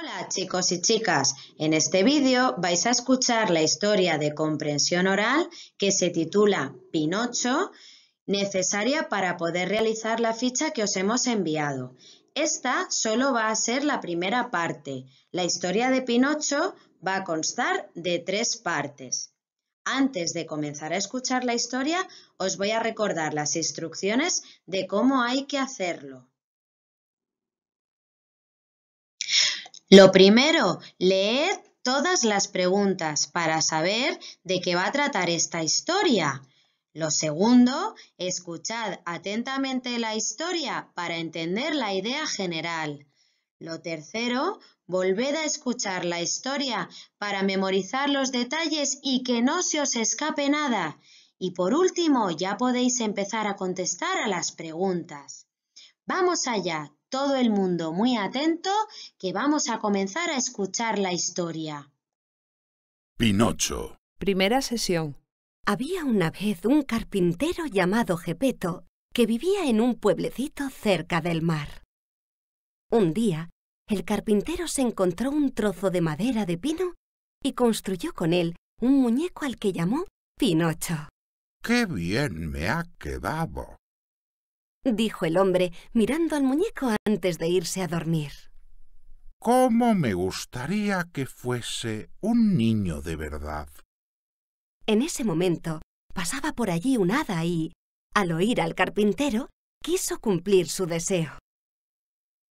Hola chicos y chicas, en este vídeo vais a escuchar la historia de comprensión oral que se titula Pinocho, necesaria para poder realizar la ficha que os hemos enviado. Esta solo va a ser la primera parte. La historia de Pinocho va a constar de tres partes. Antes de comenzar a escuchar la historia, os voy a recordar las instrucciones de cómo hay que hacerlo. Lo primero, leed todas las preguntas para saber de qué va a tratar esta historia. Lo segundo, escuchad atentamente la historia para entender la idea general. Lo tercero, volved a escuchar la historia para memorizar los detalles y que no se os escape nada. Y por último, ya podéis empezar a contestar a las preguntas. Vamos allá, todo el mundo muy atento que vamos a comenzar a escuchar la historia. Pinocho. Primera sesión. Había una vez un carpintero llamado Gepeto que vivía en un pueblecito cerca del mar. Un día, el carpintero se encontró un trozo de madera de pino y construyó con él un muñeco al que llamó Pinocho. ¡Qué bien me ha quedado! dijo el hombre, mirando al muñeco antes de irse a dormir. ¿Cómo me gustaría que fuese un niño de verdad? En ese momento pasaba por allí un hada y, al oír al carpintero, quiso cumplir su deseo.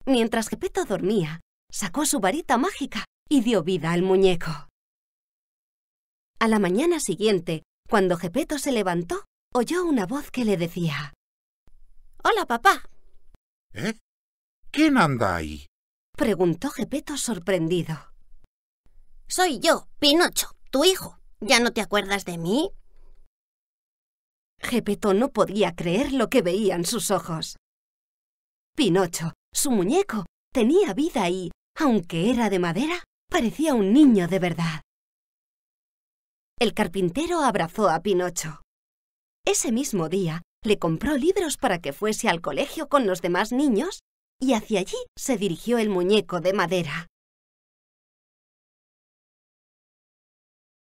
Mientras Gepeto dormía, sacó su varita mágica y dio vida al muñeco. A la mañana siguiente, cuando Gepetto se levantó, oyó una voz que le decía: Hola, papá. ¿Eh? ¿Quién anda ahí? Preguntó Gepeto sorprendido. Soy yo, Pinocho, tu hijo. ¿Ya no te acuerdas de mí? Gepeto no podía creer lo que veían sus ojos. Pinocho, su muñeco, tenía vida y, aunque era de madera, parecía un niño de verdad. El carpintero abrazó a Pinocho. Ese mismo día, le compró libros para que fuese al colegio con los demás niños y hacia allí se dirigió el muñeco de madera.